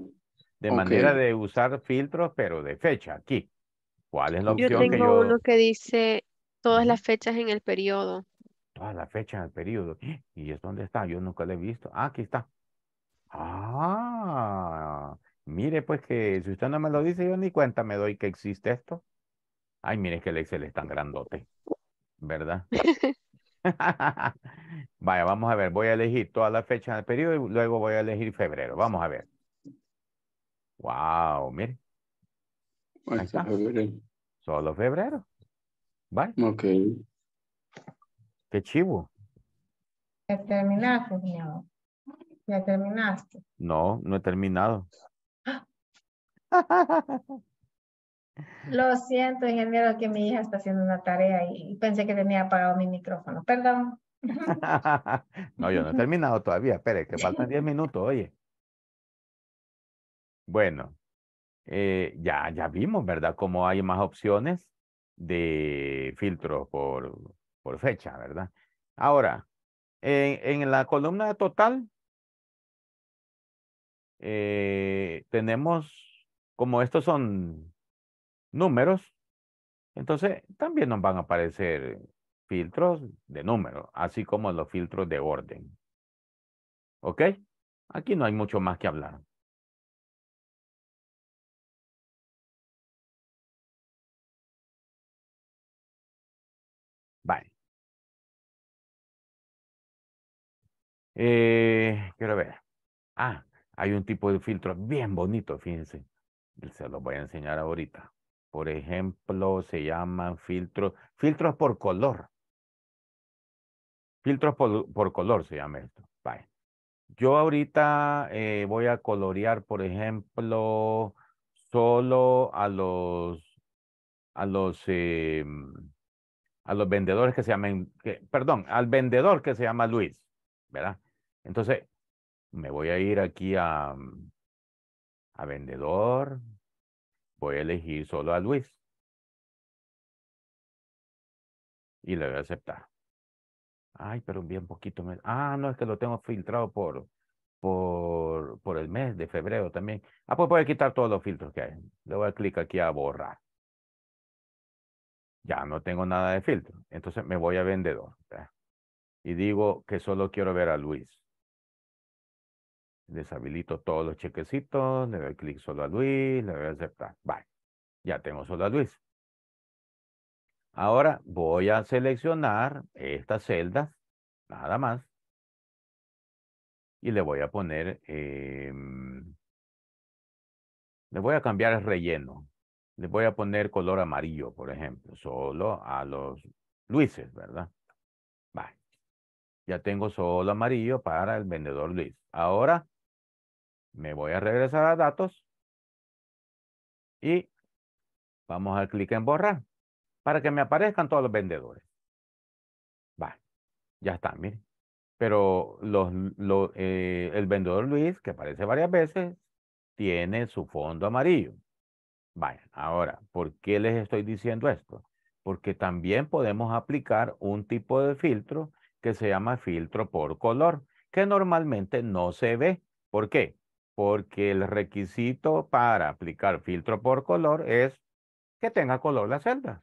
de manera de usar filtros, pero de fecha aquí. ¿Cuál es la opción yo tengo uno que dice todas las fechas en el periodo. Todas las fechas en el periodo. ¿Y es dónde está? Yo nunca lo he visto. Ah, aquí está. Ah, mire, pues que si usted no me lo dice, yo ni cuenta me doy que existe esto. Ay, mire que el Excel es tan grandote. ¿verdad? Vaya, vamos a ver, voy a elegir todas las fechas del periodo y luego voy a elegir febrero. Vamos a ver. Wow, mire. Solo febrero. Vale. Ok. Qué chivo. Ya terminaste, señor. Ya terminaste. No, no he terminado. Lo siento, ingeniero, que mi hija está haciendo una tarea y pensé que tenía apagado mi micrófono. Perdón. no, yo no he terminado todavía. Espere, que faltan 10 minutos, oye. Bueno, eh, ya, ya vimos, ¿verdad? Cómo hay más opciones de filtros por, por fecha, ¿verdad? Ahora, en, la columna total, eh, tenemos, como estos son números, entonces también nos van a aparecer filtros de números, así como los filtros de orden. ¿Ok? Aquí no hay mucho más que hablar. Vale. Eh, quiero ver. Ah, hay un tipo de filtro bien bonito, fíjense. Se los voy a enseñar ahorita. Por ejemplo, se llaman filtros, filtros por color. Filtros por, por color se llama esto. Yo ahorita eh, voy a colorear, por ejemplo, solo a los a los eh, a los vendedores que se llaman, perdón, al vendedor que se llama Luis, ¿verdad? Entonces, me voy a ir aquí a, a vendedor, voy a elegir solo a Luis. Y le voy a aceptar. Ay, pero bien poquito. Me... Ah, no, es que lo tengo filtrado por, por, por el mes de febrero también. Ah, pues voy a quitar todos los filtros que hay. Le voy a clic aquí a borrar. Ya no tengo nada de filtro. Entonces me voy a vendedor. Y digo que solo quiero ver a Luis. Deshabilito todos los chequecitos, le doy clic solo a Luis, le doy a aceptar. bye ya tengo solo a Luis. Ahora voy a seleccionar estas celdas, nada más. Y le voy a poner, em, le voy a cambiar el relleno. Le voy a poner color amarillo, por ejemplo, solo a los Luises, ¿verdad? Vale. Ya tengo solo amarillo para el vendedor Luis. Ahora me voy a regresar a datos y vamos al clic en borrar para que me aparezcan todos los vendedores. Va, ya está, miren. Pero eh, el vendedor Luis, que aparece varias veces, tiene su fondo amarillo. Vaya, ahora, ¿por qué les estoy diciendo esto? Porque también podemos aplicar un tipo de filtro que se llama filtro por color, que normalmente no se ve. ¿Por qué? porque el requisito para aplicar filtro por color es que tenga color la celda.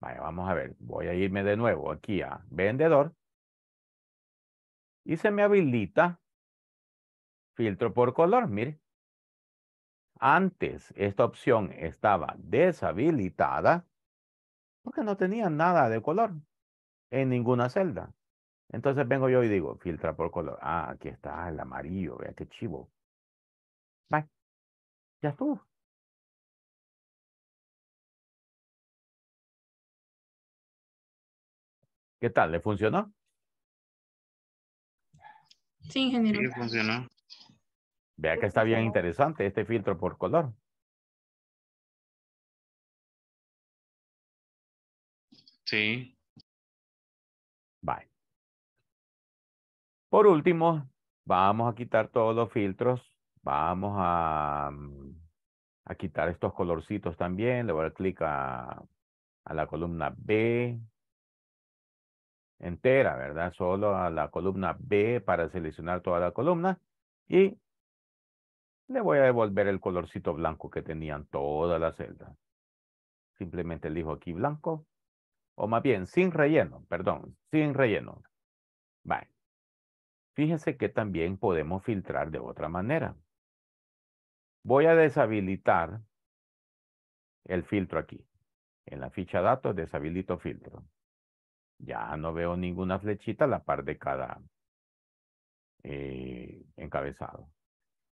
Vaya, vamos a ver, voy a irme de nuevo aquí a vendedor y se me habilita filtro por color, mire. Antes esta opción estaba deshabilitada porque no tenía nada de color en ninguna celda. Entonces vengo yo y digo, filtra por color. Ah, aquí está el amarillo, vea qué chivo. Bye. Ya estuvo. ¿Qué tal? ¿Le funcionó? Sí, ingeniero. Sí, funcionó. Vea que está bien interesante este filtro por color. Sí. Bye. Por último, vamos a quitar todos los filtros Vamos a, mm, a quitar estos colorcitos también. Le voy a dar clic a, a la columna B entera, ¿verdad? Solo a la columna B para seleccionar toda la columna y le voy a devolver el colorcito blanco que tenían todas las celdas. Simplemente elijo aquí blanco, o más bien sin relleno, perdón, sin relleno. Vale. Fíjense que también podemos filtrar de otra manera. Voy a deshabilitar el filtro aquí. En la ficha datos deshabilito filtro. Ya no veo ninguna flechita a la par de cada eh, encabezado.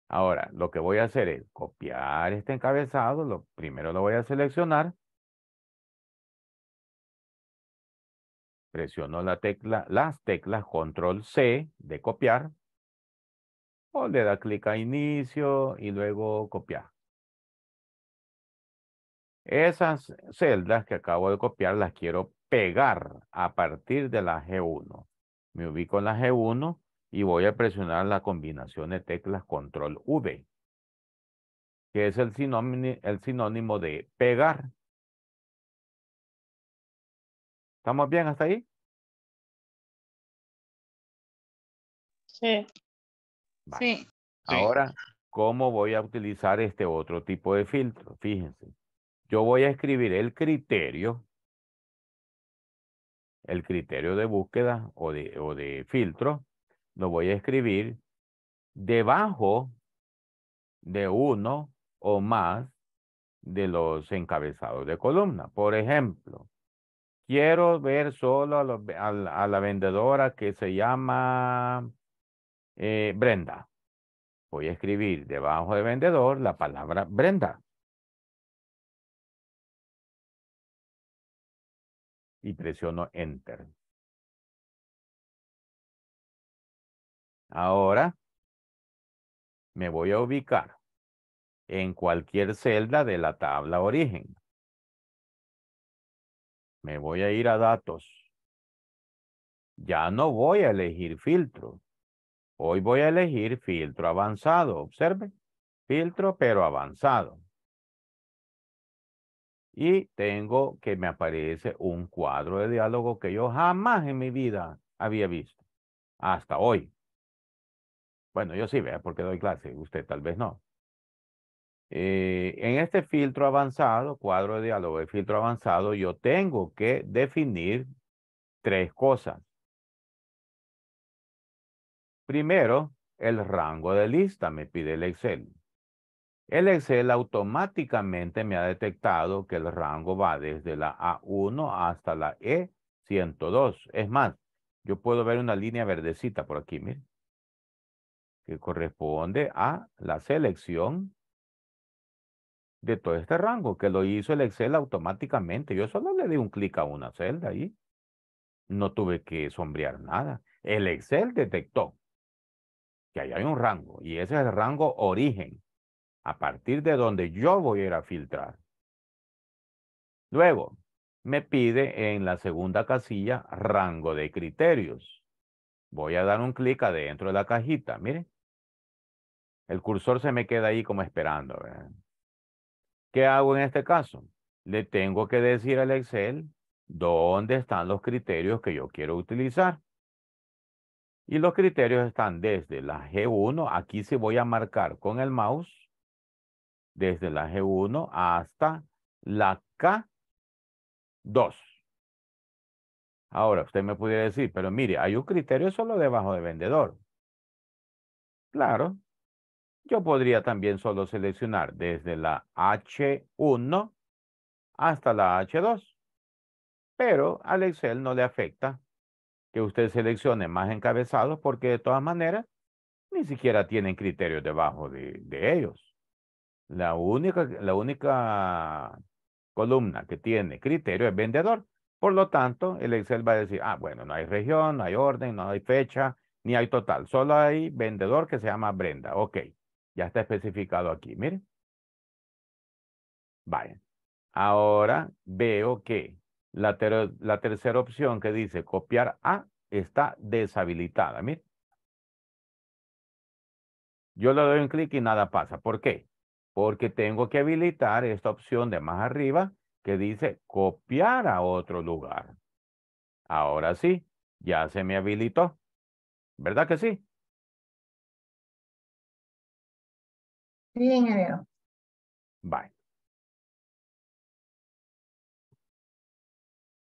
Ahora, lo que voy a hacer es copiar este encabezado. Lo, primero lo voy a seleccionar. Presiono la tecla, las teclas control C de copiar le da clic a inicio y luego copiar. Esas celdas que acabo de copiar las quiero pegar a partir de la G1. Me ubico en la G1 y voy a presionar la combinación de teclas control V, que es el sinónimo, el sinónimo de pegar. ¿Estamos bien hasta ahí? Sí. Sí. Ahora, ¿cómo voy a utilizar este otro tipo de filtro? Fíjense, yo voy a escribir el criterio, el criterio de búsqueda o de, o de filtro, lo voy a escribir debajo de uno o más de los encabezados de columna. Por ejemplo, quiero ver solo a la vendedora que se llama eh, Brenda. Voy a escribir debajo de vendedor la palabra Brenda. Y presiono Enter. Ahora me voy a ubicar en cualquier celda de la tabla origen. Me voy a ir a datos. Ya no voy a elegir filtro. Hoy voy a elegir filtro avanzado. Observe, filtro pero avanzado. Y tengo que me aparece un cuadro de diálogo que yo jamás en mi vida había visto. Hasta hoy. Bueno, yo sí, vea, porque doy clase. Usted tal vez no. Eh, en este filtro avanzado, cuadro de diálogo de filtro avanzado, yo tengo que definir tres cosas. Primero, el rango de lista me pide el Excel. El Excel automáticamente me ha detectado que el rango va desde la A1 hasta la E102. Es más, yo puedo ver una línea verdecita por aquí, miren, que corresponde a la selección de todo este rango, que lo hizo el Excel automáticamente. Yo solo le di un clic a una celda ahí. No tuve que sombrear nada. El Excel detectó que allá hay un rango y ese es el rango origen, a partir de donde yo voy a ir a filtrar. Luego, me pide en la segunda casilla rango de criterios. Voy a dar un clic adentro de la cajita, mire El cursor se me queda ahí como esperando. ¿Qué hago en este caso? Le tengo que decir al Excel dónde están los criterios que yo quiero utilizar. Y los criterios están desde la G1, aquí se voy a marcar con el mouse, desde la G1 hasta la K2. Ahora, usted me podría decir, pero mire, hay un criterio solo debajo de vendedor. Claro, yo podría también solo seleccionar desde la H1 hasta la H2. Pero al Excel no le afecta que usted seleccione más encabezados porque de todas maneras ni siquiera tienen criterios debajo de, ellos. La única, la única columna que tiene criterio es vendedor. Por lo tanto, el Excel va a decir, ah, bueno, no hay región, no hay orden, no hay fecha, ni hay total. Solo hay vendedor que se llama Brenda. Ok, ya está especificado aquí. Miren. Vaya. Ahora veo que la, tercera opción que dice copiar a está deshabilitada. Yo le doy un clic y nada pasa. ¿Por qué? Porque tengo que habilitar esta opción de más arriba que dice copiar a otro lugar. Ahora sí, ya se me habilitó. ¿Verdad que sí? Bien, ingeniero. Bye.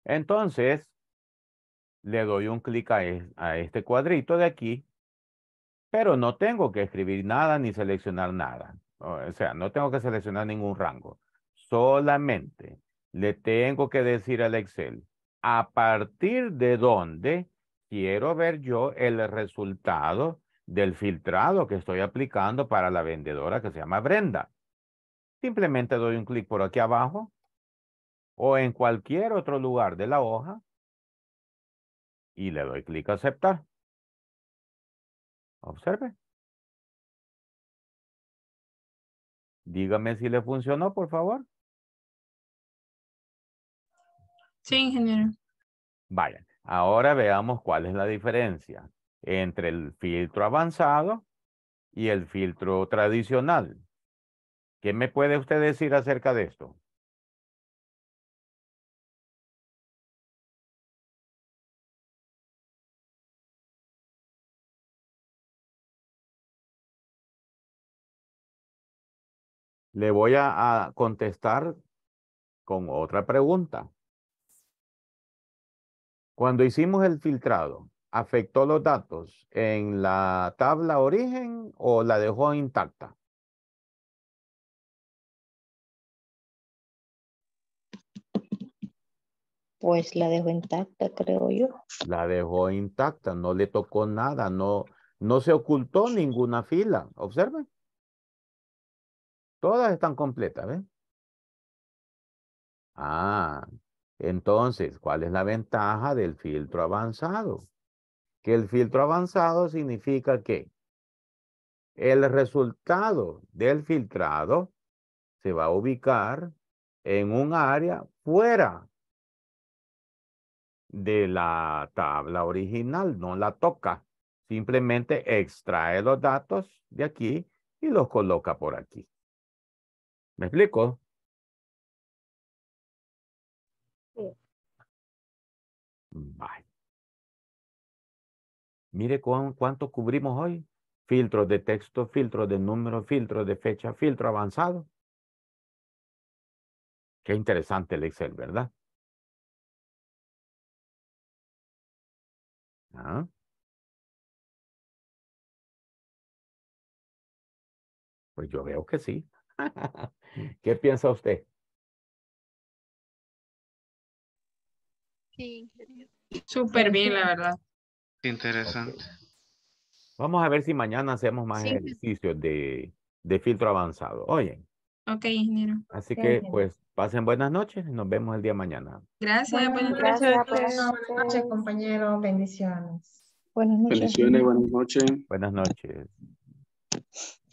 Entonces, le doy un clic a, este cuadrito de aquí, pero no tengo que escribir nada ni seleccionar nada. O sea, no tengo que seleccionar ningún rango. Solamente le tengo que decir al Excel a partir de dónde quiero ver yo el resultado del filtrado que estoy aplicando para la vendedora que se llama Brenda. Simplemente doy un clic por aquí abajo o en cualquier otro lugar de la hoja y le doy clic a aceptar. Observe. Dígame si le funcionó, por favor. Sí, ingeniero. Vaya, ahora veamos cuál es la diferencia entre el filtro avanzado y el filtro tradicional. ¿Qué me puede usted decir acerca de esto? Le voy a, contestar con otra pregunta. Cuando hicimos el filtrado, ¿afectó los datos en la tabla origen o la dejó intacta? Pues la dejó intacta, creo yo. La dejó intacta, no le tocó nada, no, no se ocultó ninguna fila. Observen. Todas están completas, ¿ven? Ah, entonces, ¿cuál es la ventaja del filtro avanzado? Que el filtro avanzado significa que el resultado del filtrado se va a ubicar en un área fuera de la tabla original, no la toca. Simplemente extrae los datos de aquí y los coloca por aquí. ¿Me explico? Sí. Mire cuánto cubrimos hoy. Filtro de texto, filtro de número, filtro de fecha, filtro avanzado. Qué interesante el Excel, ¿verdad? ¿Ah? Pues yo veo que sí. ¿Qué piensa usted? Sí, súper bien, la verdad. Interesante. Vamos a ver si mañana hacemos más ejercicios de, filtro avanzado. Oye. Ok, ingeniero. Así que, pues, pasen buenas noches. y Nos vemos el día mañana. Gracias, buenas, noches. buenas noches, compañero. Bendiciones. Buenas noches. Bendiciones, buenas noches. Buenas noches.